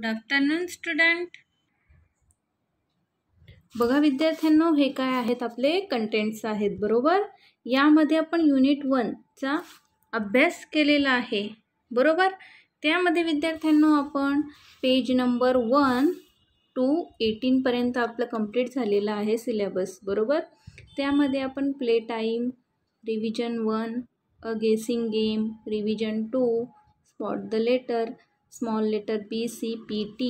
Good afternoon student बघा विद्यार्थ्यांनो हे काय आहेत आपले कंटेंट्स आहेत बरोबर यामध्ये आपण युनिट वनचा अभ्यास केलेला आहे बरोबर त्यामध्ये विद्यार्थ्यांनो आपण पेज नंबर वन टू एटीनपर्यंत आपलं कंप्लीट झालेलं आहे सिलेबस बरोबर त्यामध्ये आपण play time revision one a guessing game revision two spot the letter small letter B C P T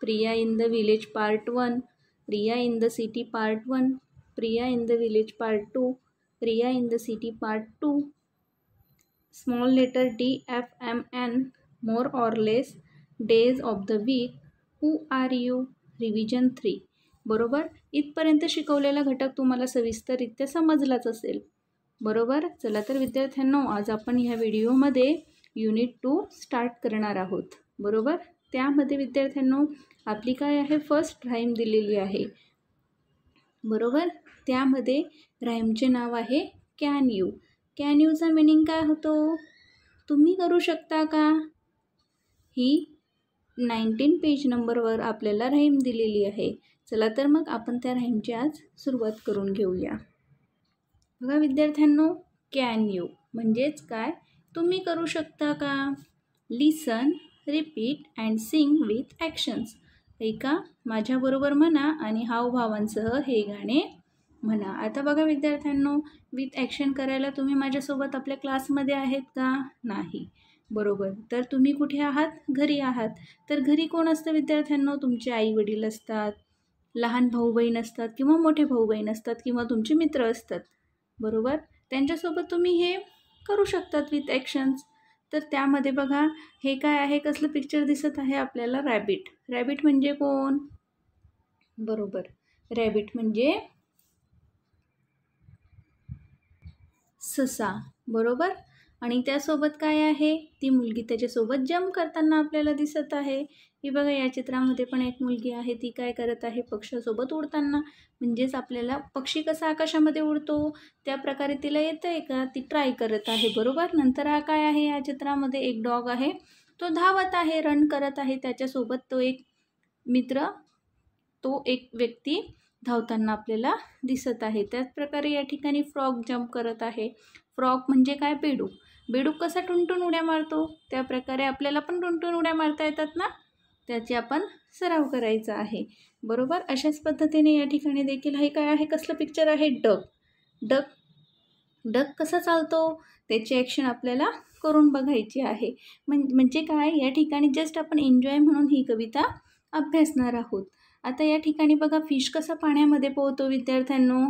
Priya in the village part one Priya in the city part one Priya in the village part two Priya in the city part two small letter D F M N more less days of the weak who are you revision three बरोबर इथपर्यंत शिकवलेला घटक तुम्हाला सविस्तररित्या समजलाच असेल बरोबर चला तर विद्यार्थ्यांनो आज आपण ह्या व्हिडिओमध्ये युनिट टू स्टार्ट करणार आहोत बरोबर त्यामध्ये विद्यार्थ्यांनो आपली काय आहे फर्स्ट राईम दिलेली आहे बरोबर त्यामध्ये राईमचे नाव आहे कॅन यू कॅन यूचा मिनिंग काय होतो तुम्ही करू शकता का ही नाईन्टीन पेज नंबरवर आपल्याला राहीम दिलेली आहे चला तर मग आपण त्या राहीमची आज सुरुवात करून घेऊया बघा विद्यार्थ्यांनो कॅन यू म्हणजेच काय तुम्ही करू शकता का listen repeat and sing with actions ऐका माझ्याबरोबर म्हणा आणि हावभावांसह हे गाणे म्हणा आता बघा विद्यार्थ्यांनो विथ ॲक्शन करायला तुम्ही माझ्यासोबत आपल्या क्लासमध्ये आहेत का नाही बरोबर तर तुम्ही कुठे आहात घरी आहात तर घरी कोण असतं विद्यार्थ्यांनो तुमचे आई वडील असतात लहान भाऊ बहीण असतात किंवा मोठे भाऊ बहीण असतात किंवा तुमचे मित्र असतात बरोबर त्यांच्यासोबत तुम्ही हे करू शकतात विथ ॲक्शन्स तर त्यामध्ये बघा हे काय आहे कसलं पिक्चर दिसत आहे आपल्याला रॅबिट रॅबिट म्हणजे कोण बरोबर रॅबिट म्हणजे ससा बरोबर आणि त्यासोबत काय आहे ती मुलगी त्याच्यासोबत जम्प करताना आपल्याला दिसत आहे की बघा या चित्रामध्ये पण एक मुलगी आहे ती काय करत आहे पक्षासोबत उडताना म्हणजेच आपल्याला पक्षी कसा आकाशामध्ये उडतो त्या प्रकारे तिला येतं आहे का ती ट्राय करत आहे बरोबर नंतर हा काय आहे या चित्रामध्ये एक डॉग आहे तो धावत आहे रन करत आहे त्याच्यासोबत तो एक मित्र तो एक व्यक्ती धावताना आपल्याला दिसत आहे त्याचप्रकारे या ठिकाणी फ्रॉक जम्प करत आहे फ्रॉक म्हणजे काय पेडू बेडूक कसा टुंटून उड्या मारतो त्या प्रकारे आपल्याला पण टुंटून उड्या मारता येतात ना त्याची आपण सराव करायचा आहे बरोबर अशाच पद्धतीने या ठिकाणी देखील हे काय आहे कसलं पिक्चर आहे डग डक डग कसा चालतो त्याची ॲक्शन आपल्याला करून बघायची आहे म्हणजे काय या ठिकाणी जस्ट आपण एन्जॉय म्हणून ही कविता अभ्यासणार आहोत आता या ठिकाणी बघा फिश कसा पाण्यामध्ये पोहतो विद्यार्थ्यांनो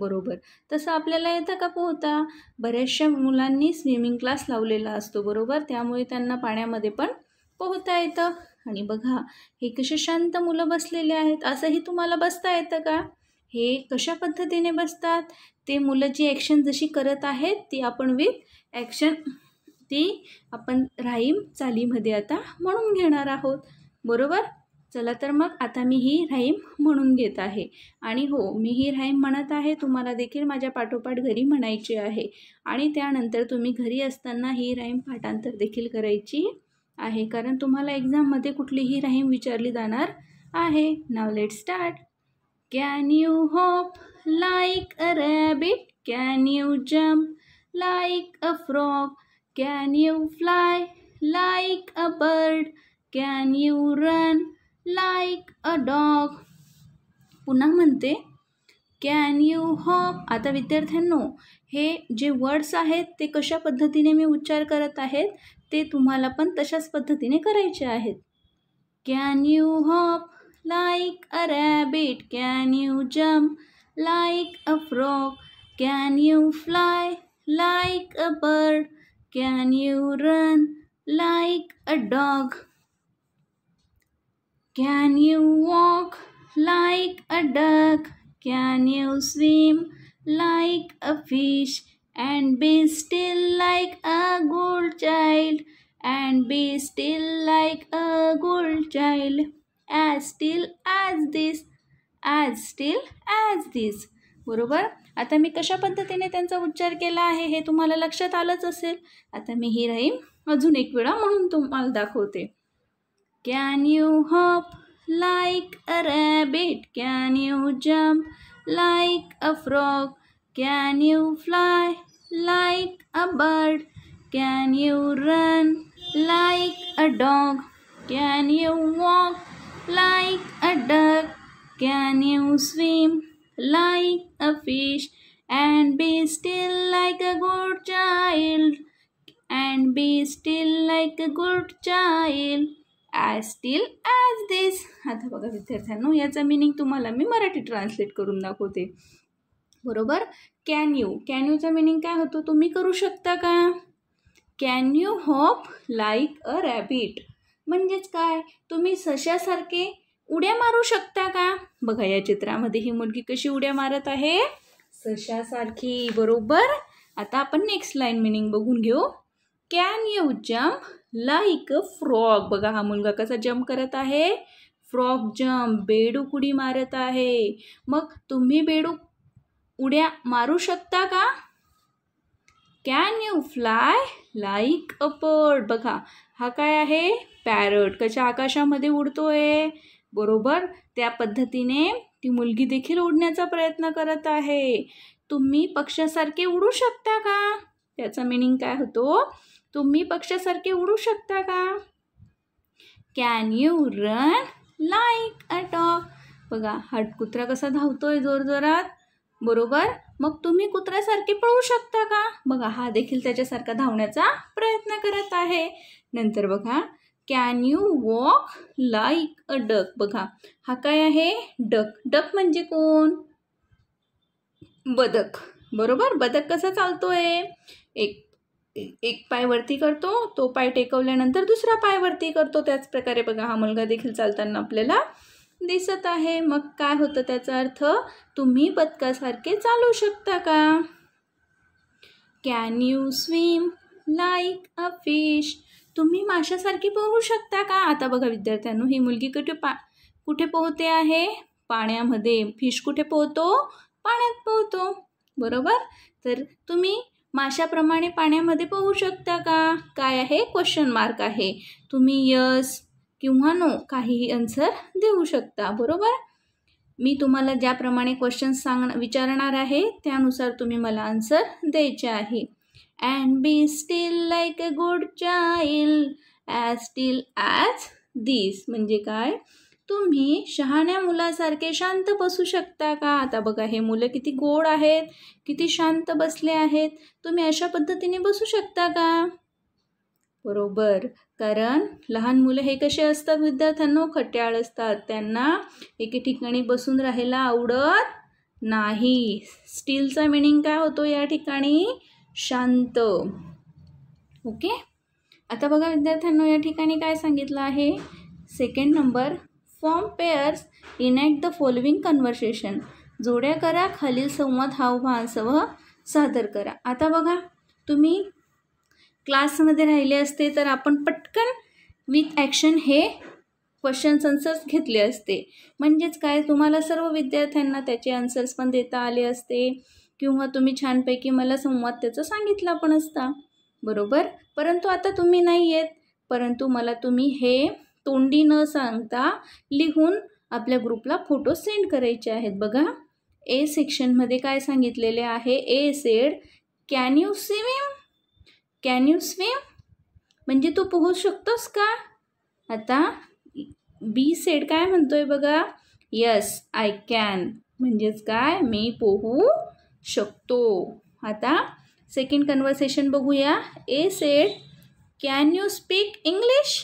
बरोबर तसं आपल्याला येतं का पोहता बऱ्याचशा मुलांनी स्विमिंग क्लास लावलेला असतो बरोबर त्यामुळे त्यांना पाण्यामध्ये पण पोहता येतं आणि बघा हे कसे शांत मुलं बसलेले आहेत असंही तुम्हाला बसता येतं का हे कशा पद्धतीने बसतात ते मुलं जी ॲक्शन जशी करत आहेत ती आपण विथ ॲक्शन ती आपण राहीम चालीमध्ये आता म्हणून घेणार आहोत बरोबर चला तर मग आता मी ही राईम म्हणून घेत आहे आणि हो मी ही राईम म्हणत आहे तुम्हाला देखील माझ्या पाठोपाठ घरी म्हणायची आहे आणि त्यानंतर तुम्ही घरी असताना ही राईम पाठांतर देखील करायची आहे कारण तुम्हाला एक्झाममध्ये कुठलीही राहीम विचारली जाणार आहे नाव let start can you hop like a rabbit can you jump like a frog can you fly like a bird can you run like a dog पुन्हा म्हणते कॅन यू हॉप आता विद्यार्थ्यांनो हे जे वर्ड्स आहेत ते कशा पद्धतीने मी उच्चार करत आहेत ते तुम्हाला पण तशाच पद्धतीने करायचे आहेत can you hop like a rabbit can you jump like a frog can you fly like a bird can you run like a dog Can you walk like a duck? Can you swim like a fish? And be still like a good child. And be still like a good child. As still as this. As still as this? बरोबर आता मी कशा पद्धतीने त्यांचा उच्चार केला आहे हे तुम्हाला लक्षात आलंच असेल आता मी ही राहीम अजून एक वेळा म्हणून तुम्हाला दाखवते Can you hop like a rabbit? Can you jump like a frog? Can you fly like a bird? Can you run like a dog? Can you walk like a duck? Can you swim like a fish and be still like a good child? And be still like a good child. As still as this आता बघा विद्यार्थ्यांनो याचा meaning तुम्हाला मी Marathi translate करून दाखवते बरोबर can you can यूचा meaning काय होतो तुम्ही करू शकता का can you hop like a rabbit म्हणजेच काय तुम्ही सशासारखे उड्या मारू शकता का बघा या चित्रामध्ये ही मुलगी कशी उड्या मारत आहे सशासारखी बरोबर आता आपण नेक्स्ट लाईन मिनिंग बघून घेऊ can you jump like a frog बघा हा मुलगा कसा जम्प करत आहे फ्रॉग जम्प बेडूक उडी मारत आहे मग तुम्ही बेडूक उड्या मारू शकता का can you fly like a bird बघा हा काय आहे पॅरट कशा आकाशामध्ये उडतोय बरोबर त्या पद्धतीने ती मुलगी देखील उडण्याचा प्रयत्न करत आहे तुम्ही पक्ष्यासारखे उडू शकता का त्याचा मिनिंग काय होतो तुम्ही पक्षासारखे उडू शकता का can you run like a dog बघा हा कुत्रा कसा धावतोय जोरजोरात बरोबर मग तुम्ही कुत्र्यासारखे पळू शकता का बघा हा देखील त्याच्यासारखा धावण्याचा प्रयत्न करत आहे नंतर बघा can you walk like a duck बघा हा काय आहे डक डक म्हणजे कोण बदक बरोबर बदक कसा चालतोय एक एक पाय वरती करतो तो पाय टेकवल्यानंतर दुसरा पाय वरती करतो त्याच प्रकारे बघा हा मुलगा देखील चालताना आपल्याला दिसत आहे मग काय होतं त्याचा अर्थ तुम्ही पदकासारखे चालू शकता का can you swim like a fish तुम्ही माशासारखी पोहू शकता का आता बघा विद्यार्थ्यांनो ही मुलगी कुठे पा कुठे पोहते आहे पाण्यामध्ये फिश कुठे पोहतो पाण्यात पोहतो बरोबर तर तुम्ही माशाप्रमाणे पाण्यामध्ये पोहू शकता का काय आहे क्वेश्चन मार्क आहे तुम्ही यस किंवा नो काहीही आन्सर देऊ शकता बरोबर मी तुम्हाला ज्याप्रमाणे क्वेश्चन सांग विचारणार आहे त्यानुसार तुम्ही मला आन्सर द्यायचे आहे and be still like a good child as still as this म्हणजे काय तुम्ही शहाण्या मुलासारखे शांत बसू शकता का आता बघा हे मुलं किती गोड आहेत किती शांत बसले आहेत तुम्ही अशा पद्धतीने बसू शकता का बरोबर कारण लहान मुलं हे कसे असतात विद्यार्थ्यांनो खट्याळ असतात त्यांना एके ठिकाणी बसून राहायला आवडत नाही स्टीलचा मिनिंग काय होतो या ठिकाणी शांत ओके आता बघा विद्यार्थ्यांना या ठिकाणी काय सांगितलं आहे second number form pairs enact the following conversation जोड्या करा खालील संवाद हावभावांसह सादर करा आता बघा तुम्ही क्लासमध्ये राहिले असते तर आपण पटकन विथ ॲक्शन हे क्वेश्चन आन्सर्स घेतले असते म्हणजेच काय तुम्हाला सर्व विद्यार्थ्यांना त्याचे आन्सर्स पण देता आले असते किंवा तुम्ही छानपैकी मला संवाद त्याचा सांगितला पण असता बरोबर परंतु आता तुम्ही नाही आहेत परंतु मला तुम्ही हे तोंडी न सांगता लिहून आपल्या ग्रुपला फोटो सेंड करायचे आहेत बघा ए सेक्शनमध्ये काय सांगितलेले आहे A said can you swim can you swim म्हणजे तू पोहू शकतोस का आता बी सेड काय म्हणतोय बघा यस आय कॅन म्हणजेच काय मी पोहू शकतो आता सेकंड कन्वर्सेशन बघूया A said can you speak English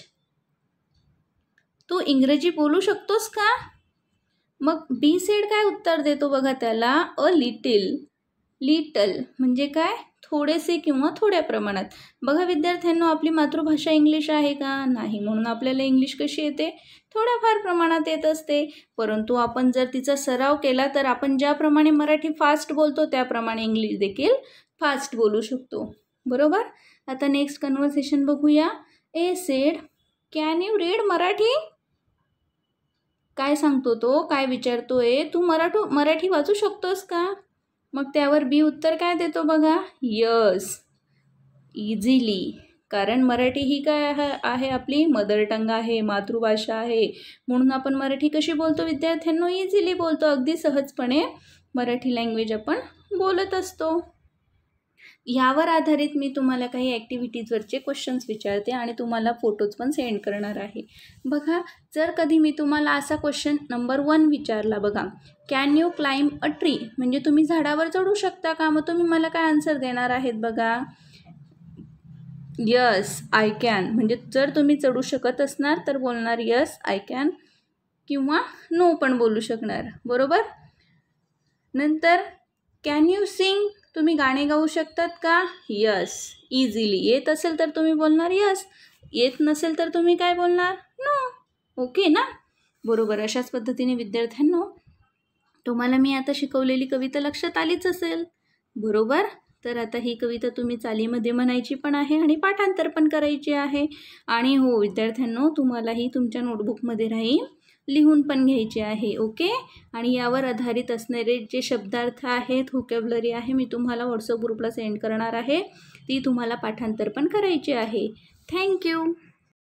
तू इंग्रजी बोलू शकतोस का मग बी सेड काय उत्तर देतो बघा त्याला अ लिटिल लिटल म्हणजे काय थोडेसे किंवा थोड्या प्रमाणात बघा विद्यार्थ्यांना आपली मातृभाषा इंग्लिश आहे का नाही म्हणून आपल्याला इंग्लिश कशी येते थोड्याफार प्रमाणात येत असते परंतु आपण जर तिचा सराव केला तर आपण ज्याप्रमाणे मराठी फास्ट बोलतो त्याप्रमाणे इंग्लिश देखील फास्ट बोलू शकतो बरोबर आता नेक्स्ट कन्वर्सेशन बघूया A said can you read Marathi काय सांगतो तो काय विचारतोय तू मराठो मराठी वाचू शकतोस का मग त्यावर बी उत्तर काय देतो बघा यस इझिली कारण मराठी ही काय आहे आपली मदर टंग आहे मातृभाषा आहे म्हणून आपण मराठी कशी बोलतो विद्यार्थ्यांना इझिली बोलतो अगदी सहजपणे मराठी लँग्वेज आपण बोलत असतो यावर आधारित मी तुम्हाला काही ॲक्टिव्हिटीजवरचे क्वेश्चन्स विचारते आणि तुम्हाला फोटोज पण सेंड करणार आहे बघा जर कधी मी तुम्हाला असा क्वेश्चन नंबर वन विचारला बघा can you climb a tree म्हणजे तुम्ही झाडावर चढू शकता का मग तुम्ही मला काय आन्सर देणार आहेत बघा यस आय कॅन म्हणजे जर तुम्ही चढू शकत असणार तर बोलणार यस आय कॅन किंवा नो पण बोलू शकणार बरोबर नंतर कॅन यू सिंग तुम्ही गाणे गाऊ शकतात का यस इझिली येत असेल तर तुम्ही बोलणार यस येत नसेल तर तुम्ही काय बोलणार नो ओके ना बरोबर अशाच पद्धतीने विद्यार्थ्यांनो तुम्हाला मी आता शिकवलेली कविता लक्षात आलीच असेल बरोबर तर आता ही कविता तुम्ही चालीमध्ये म्हणायची पण आहे आणि पाठांतर पण करायची आहे आणि हो विद्यार्थ्यांनो तुम्हालाही तुमच्या नोटबुकमध्ये राहील लिहून पण घ्यायचे आहे ओके आणि यावर आधारित असणारे जे शब्दार्थ आहेत होकॅबलरी आहे मी तुम्हाला व्हॉट्सअप ग्रुपला सेंड करणार आहे ती तुम्हाला पाठांतर पण करायची आहे थँक्यू